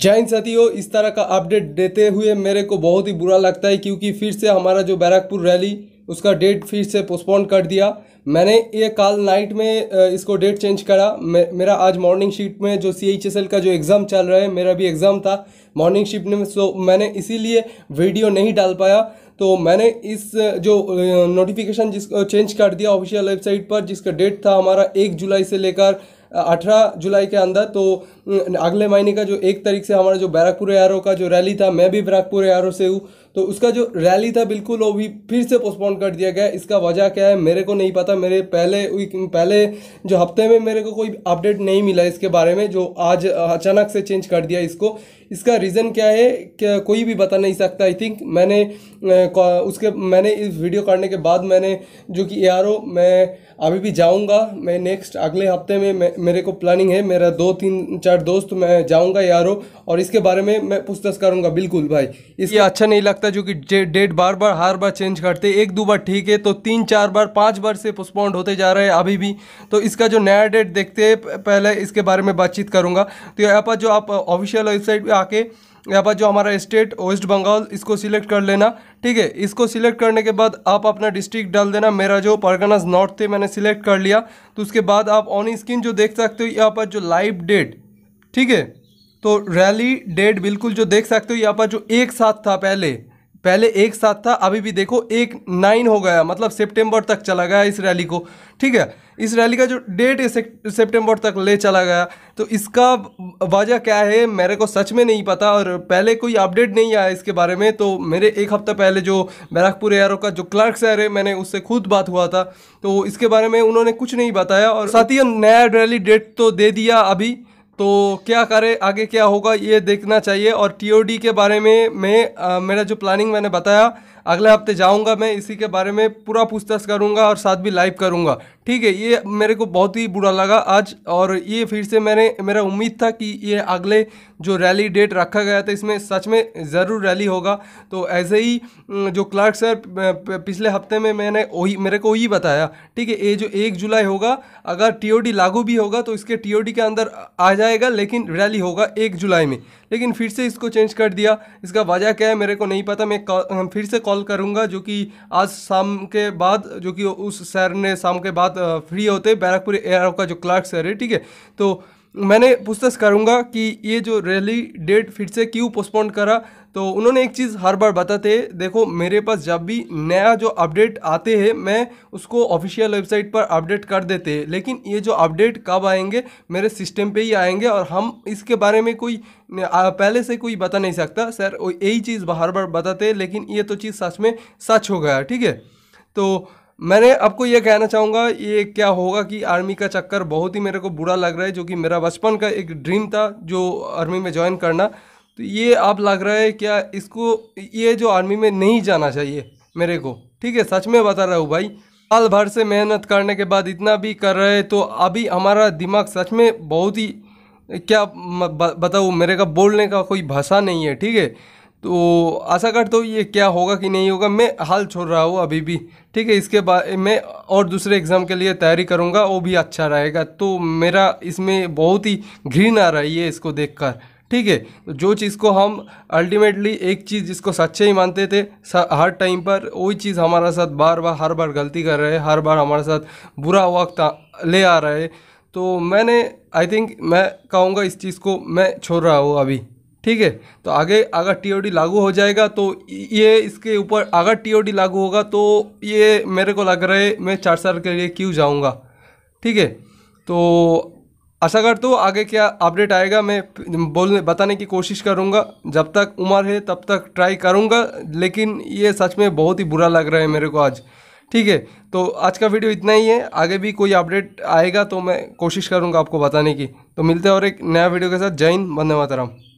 जैन साथियों इस तरह का अपडेट देते हुए मेरे को बहुत ही बुरा लगता है क्योंकि फिर से हमारा जो बैरकपुर रैली उसका डेट फिर से पोस्टपोन कर दिया मैंने ये कल नाइट में इसको डेट चेंज करा मे, मेरा आज मॉर्निंग शिफ्ट में जो सी एच एस एल का जो एग्ज़ाम चल रहा है मेरा भी एग्ज़ाम था मॉर्निंग शिफ्ट में सो मैंने इसीलिए वीडियो नहीं डाल पाया तो मैंने इस जो नोटिफिकेशन जिसको चेंज कर दिया ऑफिशियल वेबसाइट पर जिसका डेट था हमारा एक जुलाई से लेकर अठारह जुलाई के अंदर तो अगले महीने का जो एक तारीख से हमारा जो बैरकपुर एआरओ का जो रैली था मैं भी बैरकपुर एआरओ से हूँ तो उसका जो रैली था बिल्कुल वो भी फिर से पोस्टपोन कर दिया गया इसका वजह क्या है मेरे को नहीं पता मेरे पहले पहले जो हफ्ते में मेरे को कोई अपडेट नहीं मिला इसके बारे में जो आज अचानक से चेंज कर दिया इसको इसका रीज़न क्या है क्या कोई भी बता नहीं सकता आई थिंक मैंने उसके मैंने इस वीडियो करने के बाद मैंने जो कि यार मैं अभी भी जाऊंगा मैं नेक्स्ट अगले हफ्ते में मेरे को प्लानिंग है मेरा दो तीन चार दोस्त मैं जाऊंगा हो और इसके बारे में मैं पूछताछ करूंगा बिल्कुल भाई इसका अच्छा नहीं लगता लगता है जो कि डेट बार बार हर बार चेंज करते एक दो बार ठीक है तो तीन चार बार पाँच बार से पोस्टपोन्ड होते जा रहे हैं अभी भी तो इसका जो नया डेट देखते हैं पहले इसके बारे में बातचीत करूँगा तो यहाँ पर जो आप ऑफिशियल वेबसाइट पर आके यहाँ पर जो हमारा स्टेट वेस्ट बंगाल इसको सिलेक्ट कर लेना ठीक है इसको सिलेक्ट करने के बाद आप अपना डिस्ट्रिक्ट डाल देना मेरा जो परगनाज नॉर्थ थे मैंने सिलेक्ट कर लिया तो उसके बाद आप ऑन स्क्रीन जो देख सकते हो यहाँ पर जो लाइव डेट ठीक है तो रैली डेट बिल्कुल जो देख सकते हो यहाँ पर जो एक साथ था पहले पहले एक साथ था अभी भी देखो एक नाइन हो गया मतलब सितंबर तक चला गया इस रैली को ठीक है इस रैली का जो डेट है सितंबर तक ले चला गया तो इसका वजह क्या है मेरे को सच में नहीं पता और पहले कोई अपडेट नहीं आया इसके बारे में तो मेरे एक हफ़्ता पहले जो बैरकपुर एयरो का जो क्लर्क सर है मैंने उससे खुद बात हुआ था तो इसके बारे में उन्होंने कुछ नहीं बताया और साथ ही नया रैली डेट तो दे दिया अभी तो क्या करें आगे क्या होगा ये देखना चाहिए और टी के बारे में मैं मेरा जो प्लानिंग मैंने बताया अगले हफ्ते जाऊँगा मैं इसी के बारे में पूरा पूछताछ करूँगा और साथ भी लाइव करूँगा ठीक है ये मेरे को बहुत ही बुरा लगा आज और ये फिर से मैंने मेरा उम्मीद था कि ये अगले जो रैली डेट रखा गया था इसमें सच में ज़रूर रैली होगा तो ऐसे ही जो क्लर्क सर पिछले हफ्ते में मैंने वही मेरे को वही बताया ठीक है ये जो एक जुलाई होगा अगर टी लागू भी होगा तो इसके टी के अंदर आ जाएगा लेकिन रैली होगा एक जुलाई में लेकिन फिर से इसको चेंज कर दिया इसका वजह क्या है मेरे को नहीं पता मैं फिर से कॉल करूँगा जो कि आज शाम के बाद जो कि उस सर ने शाम के बाद फ्री होते बैरकपुर एयर का जो क्लार्क सर है ठीक है तो मैंने पूछताछ करूँगा कि ये जो रैली डेट फिर से क्यों पोस्टपोन करा तो उन्होंने एक चीज़ हर बार बताते देखो मेरे पास जब भी नया जो अपडेट आते हैं मैं उसको ऑफिशियल वेबसाइट पर अपडेट कर देते हैं लेकिन ये जो अपडेट कब आएंगे मेरे सिस्टम पे ही आएंगे और हम इसके बारे में कोई पहले से कोई बता नहीं सकता सर यही चीज़ हर बार बताते लेकिन ये तो चीज़ सच में सच हो गया ठीक है तो मैंने आपको ये कहना चाहूँगा ये क्या होगा कि आर्मी का चक्कर बहुत ही मेरे को बुरा लग रहा है जो कि मेरा बचपन का एक ड्रीम था जो आर्मी में ज्वाइन करना तो ये आप लग रहा है क्या इसको ये जो आर्मी में नहीं जाना चाहिए मेरे को ठीक है सच में बता रहा हूँ भाई साल भर से मेहनत करने के बाद इतना भी कर रहे तो अभी हमारा दिमाग सच में बहुत ही क्या बताऊँ मेरे का बोलने का कोई भाषा नहीं है ठीक है तो आशा करता हूँ ये क्या होगा कि नहीं होगा मैं हाल छोड़ रहा हूँ अभी भी ठीक है इसके बाद मैं और दूसरे एग्ज़ाम के लिए तैयारी करूँगा वो भी अच्छा रहेगा तो मेरा इसमें बहुत ही घृण आ रही है इसको देखकर ठीक है जो चीज़ को हम अल्टीमेटली एक चीज़ जिसको सच्चे ही मानते थे हर टाइम पर वही चीज़ हमारे साथ बार बार हर बार गलती कर रहे हैं हर बार हमारे साथ बुरा वक्त ले आ रहे तो मैंने आई थिंक मैं कहूँगा इस चीज़ को मैं छोड़ रहा हूँ अभी ठीक है तो आगे अगर टीओडी लागू हो जाएगा तो ये इसके ऊपर अगर टीओडी लागू होगा तो ये मेरे को लग रहा है मैं चार साल के लिए क्यों जाऊँगा ठीक है तो आशा करता तो आगे क्या अपडेट आएगा मैं बोलने बताने की कोशिश करूँगा जब तक उम्र है तब तक ट्राई करूँगा लेकिन ये सच में बहुत ही बुरा लग रहा है मेरे को आज ठीक है तो आज का वीडियो इतना ही है आगे भी कोई अपडेट आएगा तो मैं कोशिश करूँगा आपको बताने की तो मिलते हैं और एक नया वीडियो के साथ जय हिंद वंदे